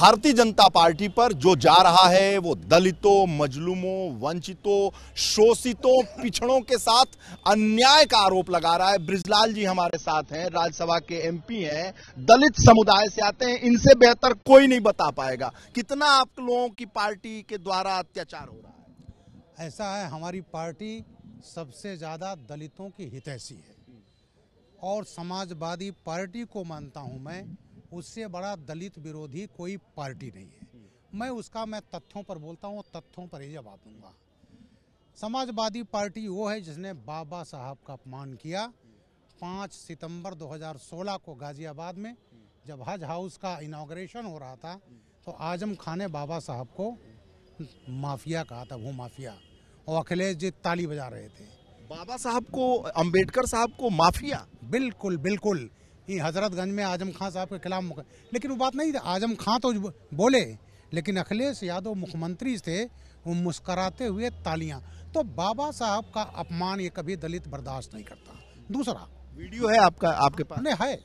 भारतीय जनता पार्टी पर जो जा रहा है वो दलितों मजलूमों वंचितों शोषितों पिछड़ों के साथ अन्याय का आरोप लगा रहा है ब्रिजलाल जी हमारे साथ हैं राज्यसभा के एमपी हैं दलित समुदाय से आते हैं इनसे बेहतर कोई नहीं बता पाएगा कितना आप लोगों की पार्टी के द्वारा अत्याचार हो रहा है ऐसा है हमारी पार्टी सबसे ज़्यादा दलितों की हितैषी है और समाजवादी पार्टी को मानता हूं मैं उससे बड़ा दलित विरोधी कोई पार्टी नहीं है मैं उसका मैं तथ्यों पर बोलता हूँ तथ्यों पर ही जवाब दूंगा समाजवादी पार्टी वो है जिसने बाबा साहब का अपमान किया पाँच सितंबर 2016 को गाजियाबाद में जब हज हाउस का इनाग्रेशन हो रहा था तो आजम खान ने बाबा साहब को माफिया कहा था वो माफिया और अखिलेश जी ताली बजा रहे थे बाबा साहब को अंबेडकर साहब को माफिया बिल्कुल बिल्कुल ये हजरतगंज में आजम खां साहब के खिलाफ लेकिन वो बात नहीं थी आजम खां तो बोले लेकिन अखिलेश यादव मुख्यमंत्री थे वो मुस्कराते हुए तालियां तो बाबा साहब का अपमान ये कभी दलित बर्दाश्त नहीं करता दूसरा वीडियो है आपका आपके पास नहीं है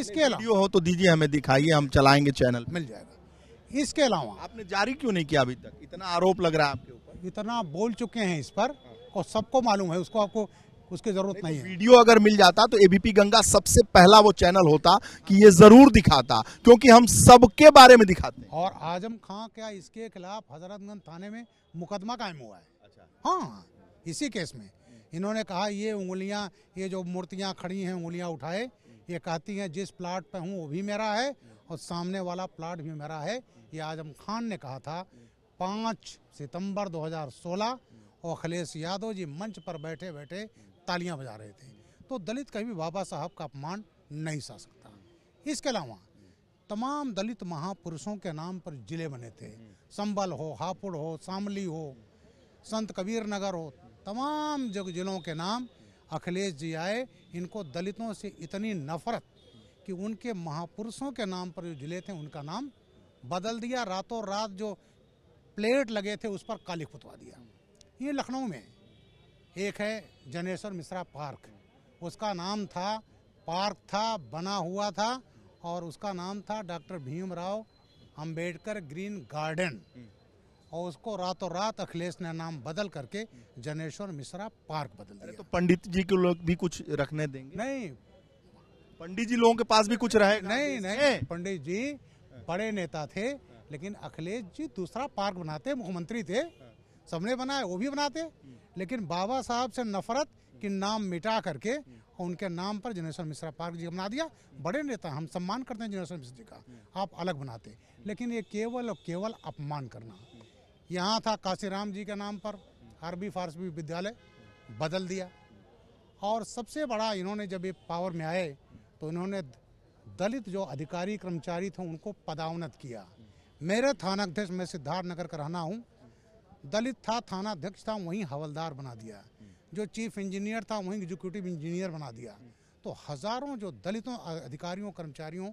इसके अलावा हो तो दीजिए हमें दिखाइए हम चलाएंगे चैनल मिल जाएगा इसके अलावा आपने जारी क्यों नहीं किया अभी तक इतना आरोप लग रहा है आपके ऊपर इतना बोल चुके हैं इस पर और सबको मालूम है उसको आपको उसकी जरूरत तो नहीं है वीडियो अगर मिल जाता तो एबीपी गंगा सबसे पहला वो चैनल होता कि ये जरूर दिखाता क्योंकि हम सबके बारे में दिखाते हैं और आजम खां क्या इसके खिलाफ हजरतगंज थाने में मुकदमा कायम हुआ है अच्छा हाँ इसी केस में इन्होंने कहा ये उंगलियां ये जो मूर्तियां खड़ी हैं उंगलियां उठाए ये कहती हैं जिस प्लाट पे हूँ वो भी मेरा है और सामने वाला प्लाट भी मेरा है ये आजम खान ने कहा था पाँच सितंबर 2016 और अखिलेश यादव जी मंच पर बैठे बैठे तालियां बजा रहे थे तो दलित कभी बाबा साहब का अपमान नहीं सह सकता इसके अलावा तमाम दलित महापुरुषों के नाम पर जिले बने थे संबल हो हापुड़ हो शामली हो संत कबीर नगर हो तमाम जग जिलों के नाम अखिलेश जी आए इनको दलितों से इतनी नफरत कि उनके महापुरुषों के नाम पर जो जिले थे उनका नाम बदल दिया रातों रात जो प्लेट लगे थे उस पर काली खुतवा दिया ये लखनऊ में एक है जनेश्वर मिश्रा पार्क उसका नाम था पार्क था बना हुआ था और उसका नाम था doctor Bhimrao Ambedkar green garden और उसको रातों रात अखिलेश ने नाम बदल करके जनेश्वर मिश्रा पार्क बदल दिया तो पंडित जी के लोग भी कुछ रखने देंगे नहीं पंडित जी लोगों के पास भी कुछ रहे नहीं नहीं पंडित जी बड़े नेता थे लेकिन अखिलेश जी दूसरा पार्क बनाते मुख्यमंत्री थे सबने बनाए वो भी बनाते लेकिन बाबा साहब से नफरत के नाम मिटा करके और उनके नाम पर जनेश्वर मिश्रा पार्क जी बना दिया बड़े नेता हम सम्मान करते हैं जनेश्वर मिश्रा जी का आप अलग बनाते लेकिन ये केवल और केवल अपमान करना यहाँ था काशीराम जी के नाम पर अरबी फारसी विद्यालय बदल दिया और सबसे बड़ा इन्होंने जब ये पावर में आए तो इन्होंने दलित जो अधिकारी कर्मचारी थे उनको पदावनत किया मेरे थानाध्यक्ष मैं सिद्धार्थ नगर का रहना हूँ दलित था थाना अध्यक्ष था वहीं हवलदार बना दिया जो चीफ इंजीनियर था वहीं एग्जीक्यूटिव इंजीनियर बना दिया तो हज़ारों जो दलितों अधिकारियों कर्मचारियों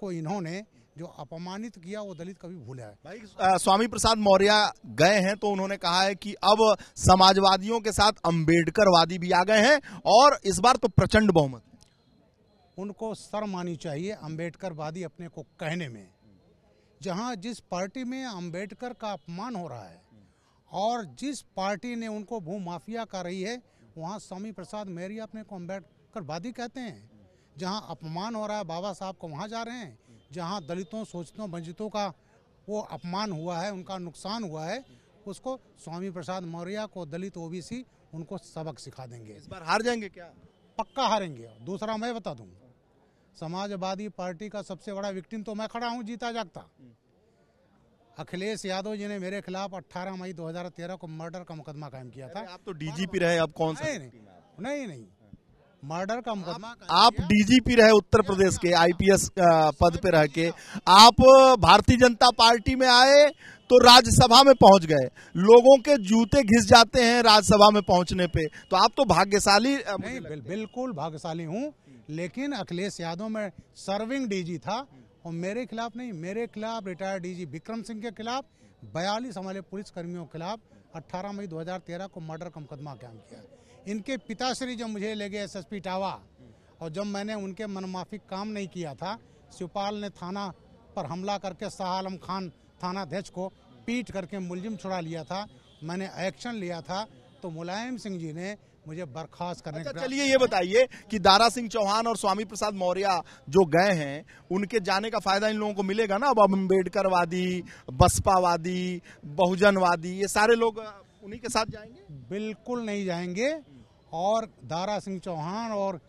को इन्होंने जो अपमानित किया वो दलित कभी भूला है भाई आ, स्वामी प्रसाद मौर्य गए हैं तो उन्होंने कहा है कि अब समाजवादियों के साथ अंबेडकरवादी भी आ गए हैं और इस बार तो प्रचंड बहुमत उनको सर मानी चाहिए अंबेडकरवादी अपने को कहने में जहां जिस पार्टी में अंबेडकर का अपमान हो रहा है और जिस पार्टी ने उनको भूमाफिया कर रही है वहाँ स्वामी प्रसाद मेरी अपने को अम्बेडकर वादी कहते हैं जहाँ अपमान हो रहा है बाबा साहब को वहाँ जा रहे हैं जहाँ दलितों शोषितों वंचितों का वो अपमान हुआ है उनका नुकसान हुआ है उसको स्वामी प्रसाद मौर्य को दलित ओबीसी उनको सबक सिखा देंगे इस बार हार जाएंगे क्या पक्का हारेंगे दूसरा मैं बता दूँ समाजवादी पार्टी का सबसे बड़ा विक्टिम तो मैं खड़ा हूँ जीता जागता हम्म। अखिलेश यादव जी ने मेरे खिलाफ 18 मई 2013 को मर्डर का मुकदमा कायम किया था आप तो डीजीपी रहे आप कौन सा नहीं नहीं, नहीं। मर्डर का मुकदमा आप डीजीपी रहे उत्तर प्रदेश के आईपीएस पद पे रह के आप भारतीय जनता पार्टी में आए तो राज्यसभा में पहुंच गए लोगों के जूते घिस जाते हैं राज्यसभा में पहुंचने पे तो आप तो भाग्यशाली बिल्कुल भाग्यशाली हूं लेकिन अखिलेश यादव में सर्विंग डीजी था और मेरे खिलाफ नहीं मेरे खिलाफ रिटायर्ड डीजी विक्रम सिंह के खिलाफ बयालीस हमारे पुलिस कर्मियों के खिलाफ 18 मई 2013 को मर्डर का मुकदमा कायम किया इनके पिताश्री जब मुझे ले गए एस टावा और जब मैंने उनके मनमाफिक काम नहीं किया था शिवपाल ने थाना पर हमला करके शाह आलम खान थानाध्यक्ष को पीट करके मुलजिम छुड़ा लिया था मैंने एक्शन लिया था तो मुलायम सिंह जी ने मुझे बर्खास्त करने अच्छा, चलिए ये बताइए कि दारा सिंह चौहान और स्वामी प्रसाद मौर्य जो गए हैं उनके जाने का फायदा इन लोगों को मिलेगा ना अब अम्बेडकर वादी बसपावादी वादी ये सारे लोग उन्हीं के साथ जाएंगे बिल्कुल नहीं जाएंगे और दारा सिंह चौहान और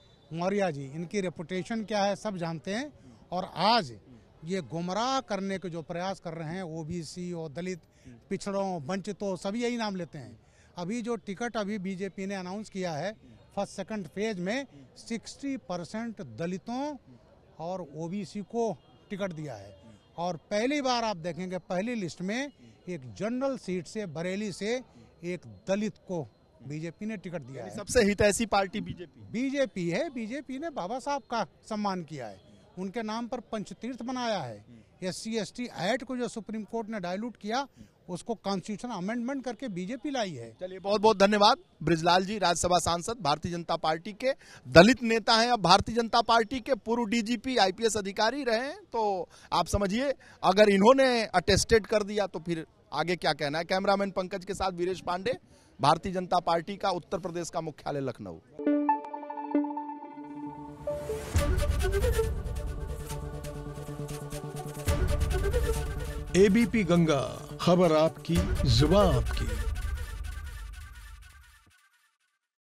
मौर्य जी इनकी रेपुटेशन क्या है सब जानते हैं और आज ये गुमराह करने के जो प्रयास कर रहे हैं ओबीसी और दलित पिछड़ों वंचितों सभी यही नाम लेते हैं अभी जो टिकट अभी बीजेपी ने अनाउंस किया है फर्स्ट सेकंड फेज में 60 परसेंट दलितों और ओबीसी को टिकट दिया है और पहली बार आप देखेंगे पहली लिस्ट में एक जनरल सीट से बरेली से एक दलित को बीजेपी ने टिकट दिया है सबसे हितैषी पार्टी बीजेपी बीजेपी है बीजेपी ने बाबा साहब का सम्मान किया है उनके नाम पर पंचतीर्थ बनाया है S C S T act को जो सुप्रीम कोर्ट ने डायलूट किया उसको कॉन्स्टिट्यूशन अमेंडमेंट करके बीजेपी लाई है चलिए बहुत बहुत धन्यवाद ब्रिजलाल जी राज्यसभा सांसद भारतीय जनता पार्टी के दलित नेता हैं अब भारतीय जनता पार्टी के पूर्व डीजीपी आईपीएस अधिकारी रहे तो आप समझिए अगर इन्होंने अटेस्टेड कर दिया तो फिर आगे क्या कहना है कैमरामैन पंकज के साथ वीरेश पांडे भारतीय जनता पार्टी का उत्तर प्रदेश का मुख्यालय लखनऊ एबीपी गंगा खबर आपकी जुबा आपकी